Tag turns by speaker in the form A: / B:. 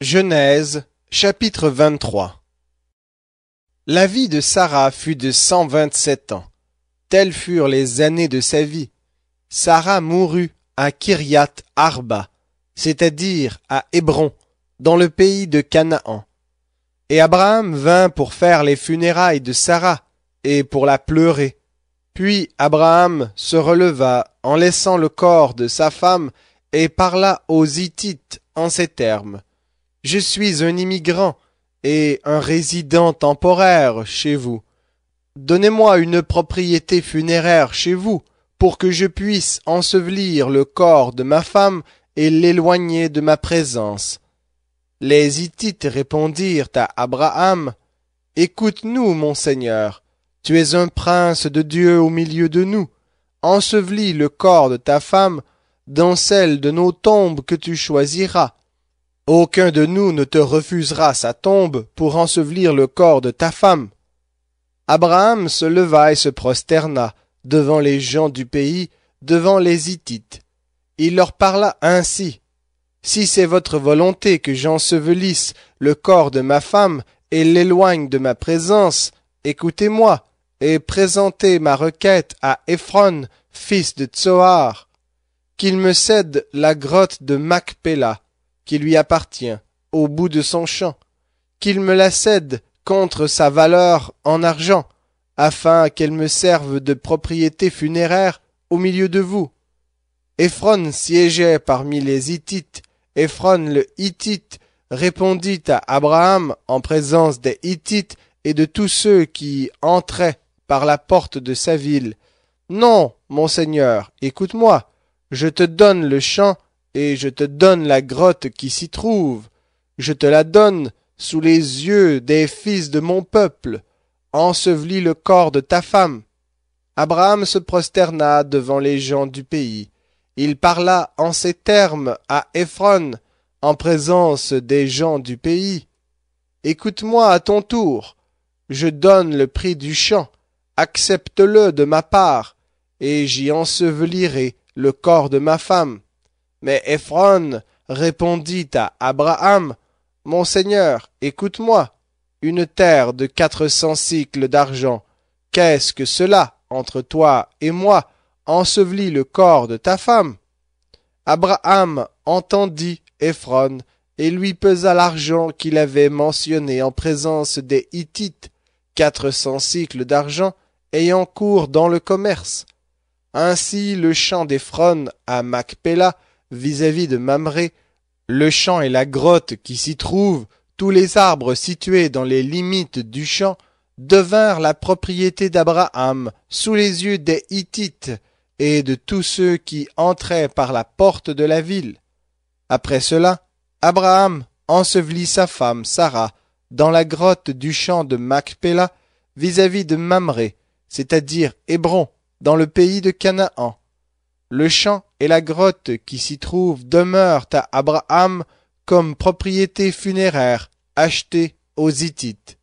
A: Genèse chapitre 23 La vie de Sarah fut de cent vingt-sept ans. Telles furent les années de sa vie. Sarah mourut à Kiriath Arba, c'est-à-dire à Hébron, dans le pays de Canaan. Et Abraham vint pour faire les funérailles de Sarah et pour la pleurer. Puis Abraham se releva en laissant le corps de sa femme et parla aux Hittites en ces termes. Je suis un immigrant et un résident temporaire chez vous. Donnez-moi une propriété funéraire chez vous pour que je puisse ensevelir le corps de ma femme et l'éloigner de ma présence. Les Hittites répondirent à Abraham Écoute-nous, mon Seigneur, tu es un prince de Dieu au milieu de nous. Ensevelis le corps de ta femme dans celle de nos tombes que tu choisiras. Aucun de nous ne te refusera sa tombe pour ensevelir le corps de ta femme. Abraham se leva et se prosterna devant les gens du pays, devant les Hittites. Il leur parla ainsi. Si c'est votre volonté que j'ensevelisse le corps de ma femme et l'éloigne de ma présence, écoutez-moi et présentez ma requête à Ephron, fils de Tsoar, qu'il me cède la grotte de Macpéla, qui lui appartient au bout de son champ, qu'il me la cède contre sa valeur en argent, afin qu'elle me serve de propriété funéraire au milieu de vous. Ephron siégeait parmi les Hittites. Ephron le Hittite répondit à Abraham en présence des Hittites et de tous ceux qui entraient par la porte de sa ville. Non, mon Seigneur, écoute-moi. Je te donne le champ et je te donne la grotte qui s'y trouve, je te la donne sous les yeux des fils de mon peuple, ensevelis le corps de ta femme. Abraham se prosterna devant les gens du pays. Il parla en ces termes à Ephron, en présence des gens du pays. Écoute-moi à ton tour, je donne le prix du champ, accepte-le de ma part, et j'y ensevelirai le corps de ma femme. Mais Ephron répondit à Abraham, Mon Seigneur, écoute-moi, une terre de quatre cents cycles d'argent, qu'est-ce que cela entre toi et moi ensevelit le corps de ta femme Abraham entendit Ephron et lui pesa l'argent qu'il avait mentionné en présence des Hittites, quatre cents cycles d'argent ayant cours dans le commerce. Ainsi le champ d'Ephron à Macpéla vis-à-vis de Mamré, le champ et la grotte qui s'y trouvent, tous les arbres situés dans les limites du champ, devinrent la propriété d'Abraham sous les yeux des Hittites et de tous ceux qui entraient par la porte de la ville. Après cela, Abraham ensevelit sa femme Sarah dans la grotte du champ de Macpéla vis-à-vis de Mamré, c'est-à-dire Hébron, dans le pays de Canaan le champ et la grotte qui s'y trouvent demeurent à Abraham comme propriété funéraire achetée aux Hittites.